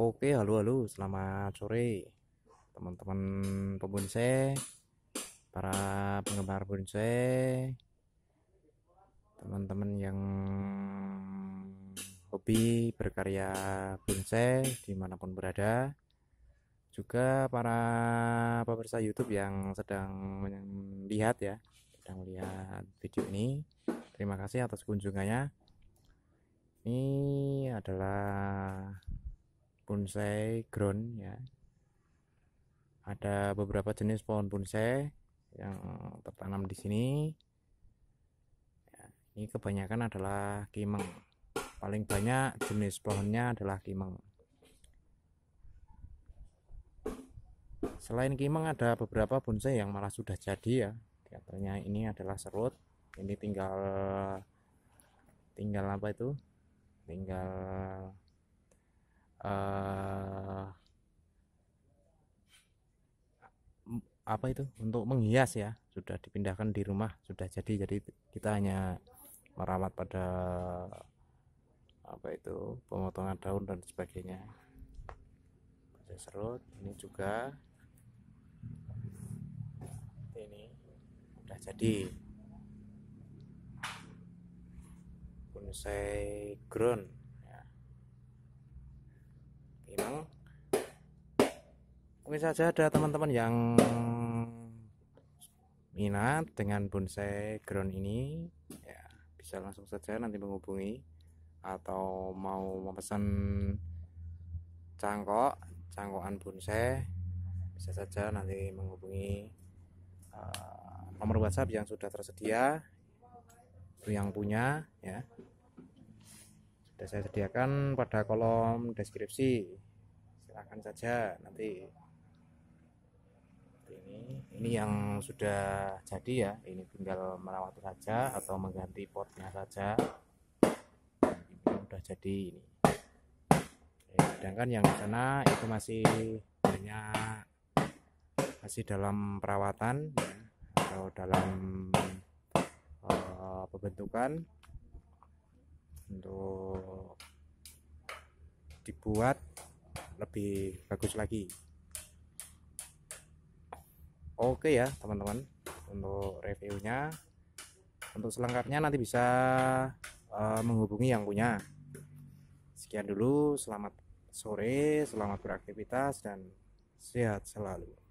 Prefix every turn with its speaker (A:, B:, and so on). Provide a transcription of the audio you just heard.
A: Oke, halo halo, selamat sore teman-teman pembunse para penggemar bonsai, teman-teman yang hobi berkarya bonsai dimanapun berada, juga para pemirsa YouTube yang sedang melihat ya, sedang melihat video ini. Terima kasih atas kunjungannya. Ini adalah bonsai ground ya. Ada beberapa jenis pohon bonsai yang tertanam di sini. Ya, ini kebanyakan adalah kimeng. Paling banyak jenis pohonnya adalah kimeng. Selain kimeng ada beberapa bonsai yang malah sudah jadi ya. diantaranya ini adalah serut. Ini tinggal tinggal apa itu? Tinggal Eh, apa itu untuk menghias ya sudah dipindahkan di rumah sudah jadi jadi kita hanya merawat pada apa itu pemotongan daun dan sebagainya ada serut ini juga ini sudah jadi bonsai ground memang mungkin saja ada teman-teman yang minat dengan bonsai ground ini ya bisa langsung saja nanti menghubungi atau mau memesan cangkok cangkokan bonsai bisa saja nanti menghubungi uh, nomor WhatsApp yang sudah tersedia yang punya ya sudah saya sediakan pada kolom deskripsi silahkan saja nanti ini ini yang sudah jadi ya ini tinggal merawat saja atau mengganti portnya saja ini sudah jadi ini sedangkan yang di sana itu masih banyak masih dalam perawatan ya, atau dalam uh, pembentukan untuk dibuat lebih bagus lagi oke ya teman-teman untuk reviewnya untuk selengkapnya nanti bisa uh, menghubungi yang punya sekian dulu selamat sore selamat beraktivitas dan sehat selalu